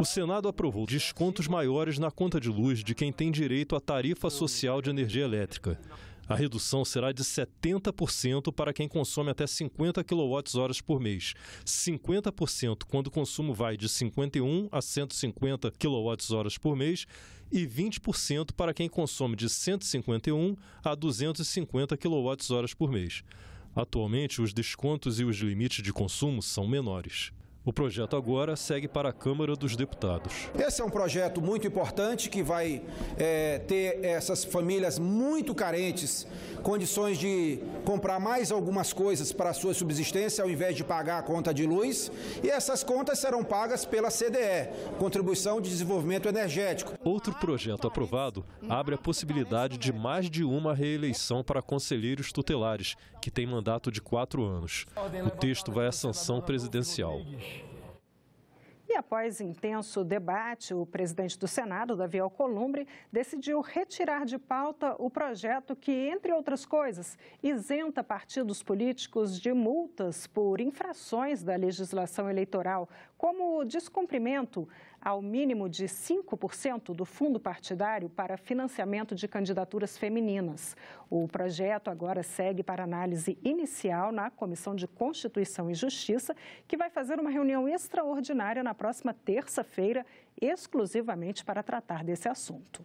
O Senado aprovou descontos maiores na conta de luz de quem tem direito à tarifa social de energia elétrica. A redução será de 70% para quem consome até 50 kWh por mês, 50% quando o consumo vai de 51 a 150 kWh por mês e 20% para quem consome de 151 a 250 kWh por mês. Atualmente, os descontos e os limites de consumo são menores. O projeto agora segue para a Câmara dos Deputados. Esse é um projeto muito importante que vai é, ter essas famílias muito carentes condições de comprar mais algumas coisas para a sua subsistência ao invés de pagar a conta de luz. E essas contas serão pagas pela CDE, Contribuição de Desenvolvimento Energético. Outro projeto aprovado abre a possibilidade de mais de uma reeleição para conselheiros tutelares, que têm mandato de quatro anos. O texto vai à sanção presidencial após intenso debate, o presidente do Senado, Davi Alcolumbre, decidiu retirar de pauta o projeto que, entre outras coisas, isenta partidos políticos de multas por infrações da legislação eleitoral, como o descumprimento ao mínimo de 5% do fundo partidário para financiamento de candidaturas femininas. O projeto agora segue para análise inicial na Comissão de Constituição e Justiça, que vai fazer uma reunião extraordinária na próxima próxima terça-feira, exclusivamente para tratar desse assunto.